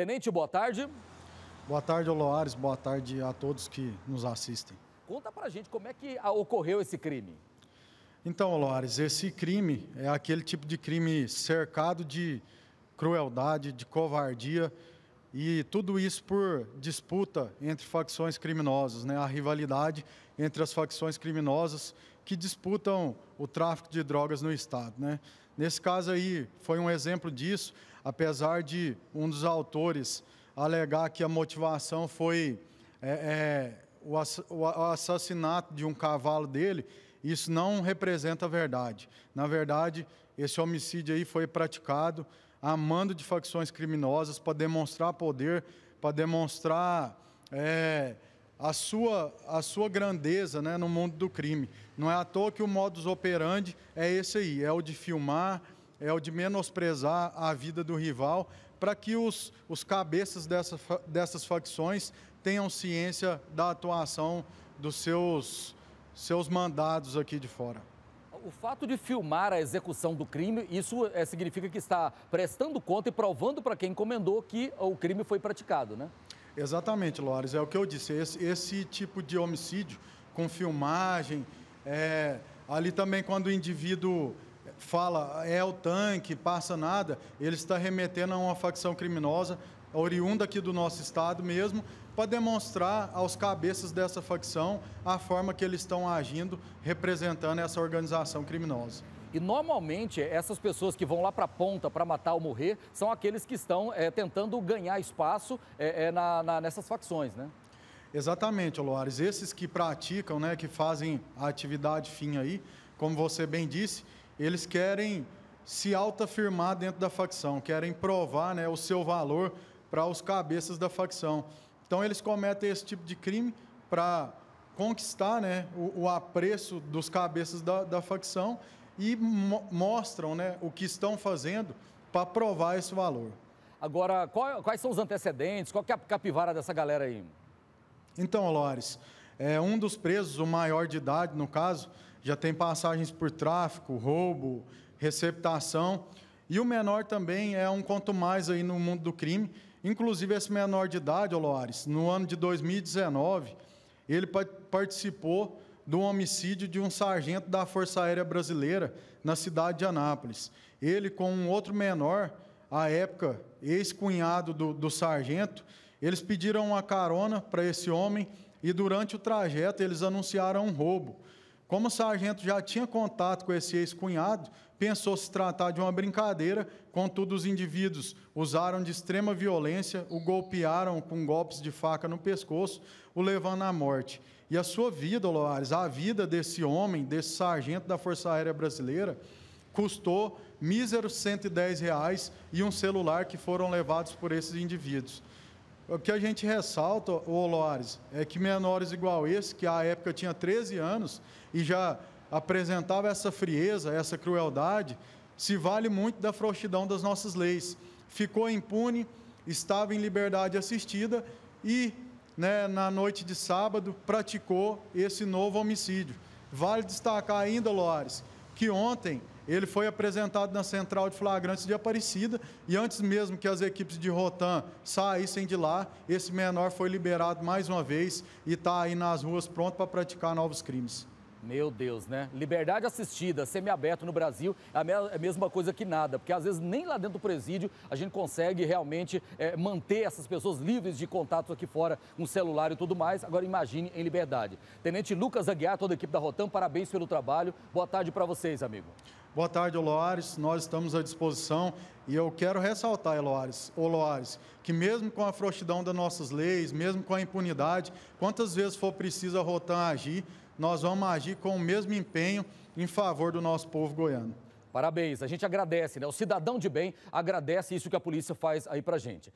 Tenente, boa tarde. Boa tarde, Oloares. Boa tarde a todos que nos assistem. Conta pra gente como é que ocorreu esse crime. Então, Oloares, esse crime é aquele tipo de crime cercado de crueldade, de covardia e tudo isso por disputa entre facções criminosas, né? a rivalidade entre as facções criminosas que disputam o tráfico de drogas no Estado. Né? Nesse caso aí, foi um exemplo disso, apesar de um dos autores alegar que a motivação foi é, é, o, ass o assassinato de um cavalo dele, isso não representa a verdade. Na verdade, esse homicídio aí foi praticado amando de facções criminosas para demonstrar poder, para demonstrar é, a, sua, a sua grandeza né, no mundo do crime. Não é à toa que o modus operandi é esse aí, é o de filmar, é o de menosprezar a vida do rival, para que os, os cabeças dessa, dessas facções tenham ciência da atuação dos seus, seus mandados aqui de fora. O fato de filmar a execução do crime, isso é, significa que está prestando conta e provando para quem encomendou que o crime foi praticado, né? Exatamente, Lores. É o que eu disse. Esse, esse tipo de homicídio com filmagem, é, ali também quando o indivíduo fala é o tanque, passa nada, ele está remetendo a uma facção criminosa oriunda aqui do nosso estado mesmo, para demonstrar aos cabeças dessa facção a forma que eles estão agindo, representando essa organização criminosa. E normalmente essas pessoas que vão lá para a ponta para matar ou morrer são aqueles que estão é, tentando ganhar espaço é, é, na, na, nessas facções, né? Exatamente, Luares. Esses que praticam, né, que fazem a atividade fim aí, como você bem disse, eles querem se autoafirmar dentro da facção, querem provar né, o seu valor para os cabeças da facção. Então, eles cometem esse tipo de crime para conquistar né, o, o, apreço dos cabeças da, da facção e mo mostram né, o que estão fazendo para provar esse valor. Agora, qual, quais são os antecedentes? Qual que é a capivara dessa galera aí? Então, Lores, é, um dos presos, o maior de idade, no caso, já tem passagens por tráfico, roubo, receptação. E o menor também é um quanto mais aí no mundo do crime, Inclusive, esse menor de idade, Loares, no ano de 2019, ele participou do homicídio de um sargento da Força Aérea Brasileira na cidade de Anápolis. Ele, com um outro menor, à época ex-cunhado do, do sargento, eles pediram uma carona para esse homem e, durante o trajeto, eles anunciaram um roubo. Como o sargento já tinha contato com esse ex-cunhado, pensou se tratar de uma brincadeira, contudo, os indivíduos usaram de extrema violência, o golpearam com golpes de faca no pescoço, o levando à morte. E a sua vida, Loares, a vida desse homem, desse sargento da Força Aérea Brasileira, custou míseros 110 reais e um celular que foram levados por esses indivíduos. O que a gente ressalta, o Loares, é que menores igual esse, que à época tinha 13 anos e já apresentava essa frieza, essa crueldade, se vale muito da frouxidão das nossas leis. Ficou impune, estava em liberdade assistida e, né, na noite de sábado, praticou esse novo homicídio. Vale destacar ainda, Loares, que ontem ele foi apresentado na central de flagrantes de Aparecida e antes mesmo que as equipes de Rotan saíssem de lá, esse menor foi liberado mais uma vez e está aí nas ruas pronto para praticar novos crimes. Meu Deus, né? Liberdade assistida, semiaberto no Brasil é, é a mesma coisa que nada, porque às vezes nem lá dentro do presídio a gente consegue realmente é, manter essas pessoas livres de contato aqui fora, um celular e tudo mais. Agora imagine em liberdade. Tenente Lucas Aguiar, toda a equipe da Rotam, parabéns pelo trabalho. Boa tarde para vocês, amigo. Boa tarde, Oloares. Nós estamos à disposição e eu quero ressaltar, Oloares, Oloares, que mesmo com a frouxidão das nossas leis, mesmo com a impunidade, quantas vezes for preciso a Rotan agir, nós vamos agir com o mesmo empenho em favor do nosso povo goiano. Parabéns, a gente agradece, né? O cidadão de bem agradece isso que a polícia faz aí pra gente.